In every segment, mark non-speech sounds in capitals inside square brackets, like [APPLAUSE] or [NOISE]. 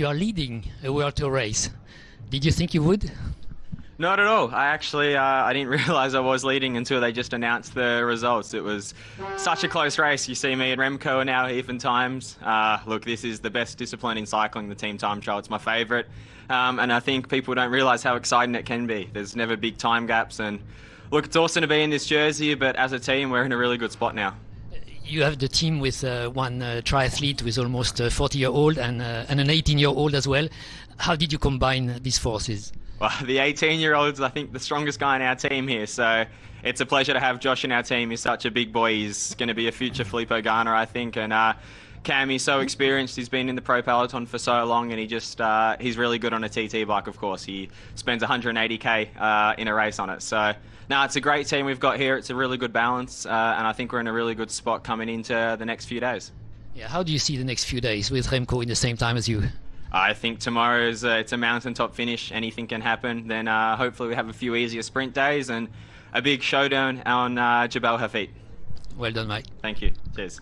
you are leading a World Tour race. Did you think you would? Not at all. I actually uh, I didn't [LAUGHS] realise I was leading until they just announced the results. It was such a close race. You see me and Remco are now even times. Uh, look, this is the best discipline in cycling, the team time trial. It's my favourite, um, and I think people don't realise how exciting it can be. There's never big time gaps, and look, it's awesome to be in this jersey. But as a team, we're in a really good spot now you have the team with uh, one uh, triathlete with almost uh, 40 year old and, and an 18 year old as well. How did you combine these forces? Well, [LAUGHS] the 18 year old's, I think, the strongest guy in our team here. So it's a pleasure to have Josh in our team. He's such a big boy. He's going to be a future Filippo Garner, I think. And Cam, is so experienced. He's been in the pro peloton for so long, and he just uh, he's really good on a TT bike. Of course, he spends 180k uh, in a race on it. So now it's a great team we've got here. It's a really good balance, uh, and I think we're in a really good spot coming into the next few days. Yeah, how do you see the next few days with Remco in the same time as you? I think tomorrow is a, uh, it's a mountaintop finish. Anything can happen. Then uh, hopefully we have a few easier sprint days and a big showdown on uh, Jabal Hafid. Well done, mate. Thank you. Cheers.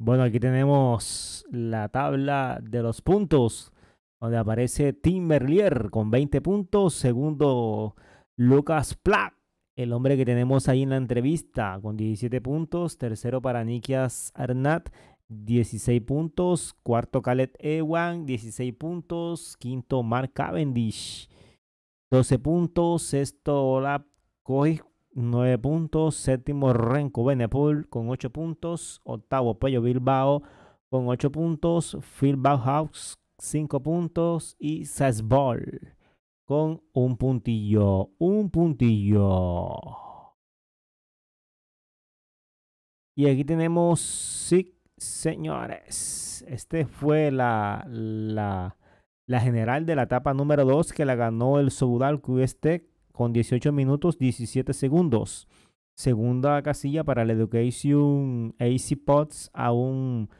Bueno, aquí tenemos la tabla de los puntos, donde aparece Tim Merlier con 20 puntos. Segundo, Lucas Platt, el hombre que tenemos ahí en la entrevista, con 17 puntos. Tercero para Nikias Arnat, 16 puntos. Cuarto, Khaled Ewan, 16 puntos. Quinto, Mark Cavendish, 12 puntos. Sexto, Olaf Koch, 9 puntos. Séptimo, Renko Benepul con 8 puntos. Octavo, Pello Bilbao con 8 puntos. Phil Bauhaus 5 puntos. Y Sasbol con un puntillo. Un puntillo. Y aquí tenemos, sí, señores. Este fue la, la, la general de la etapa número 2 que la ganó el Soudal Kuestek con 18 minutos 17 segundos. Segunda casilla para el Education AC Pots a un,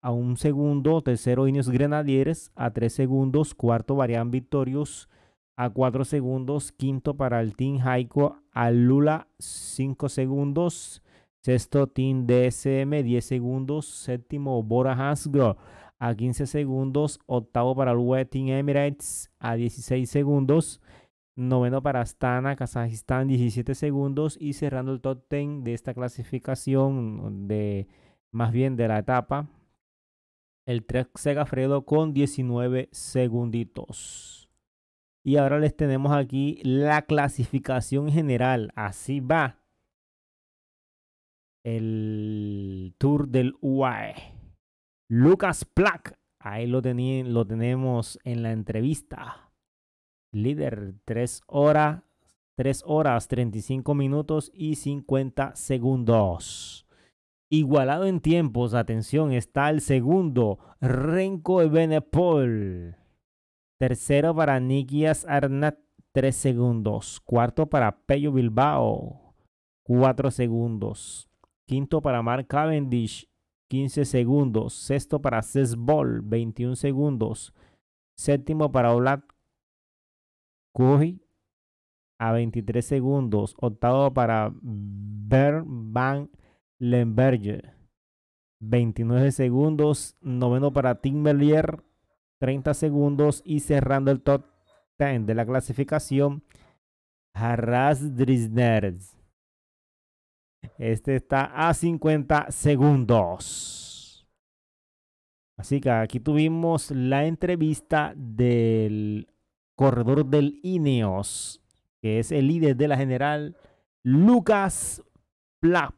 a un segundo. Tercero, Ineos Grenadieres a 3 segundos. Cuarto, Varian Victorious a 4 segundos. Quinto, para el Team Haico a Lula 5 segundos. Sexto, Team DSM 10 segundos. Séptimo, Bora Hasgro a 15 segundos. Octavo, para el Team Emirates a 16 segundos. Noveno para Astana, Kazajistán, 17 segundos. Y cerrando el top 10 de esta clasificación, de, más bien de la etapa, el Trek Segafredo con 19 segunditos. Y ahora les tenemos aquí la clasificación general. Así va el Tour del UAE. Lucas Plack, ahí lo, lo tenemos en la entrevista líder, 3 horas, 3 horas, 35 minutos y 50 segundos. Igualado en tiempos, atención, está el segundo, Renko Benepol. Tercero para Nikias Arnat, 3 segundos. Cuarto para Pello Bilbao, 4 segundos. Quinto para Mark Cavendish, 15 segundos. Sexto para Cesbol, 21 segundos. Séptimo para Olat Coji a 23 segundos. Octavo para Bern Van Lemberger. 29 segundos. Noveno para Tim Melier, 30 segundos. Y cerrando el top 10 de la clasificación. Harras Drisner. Este está a 50 segundos. Así que aquí tuvimos la entrevista del corredor del Ineos, que es el líder de la general Lucas Pla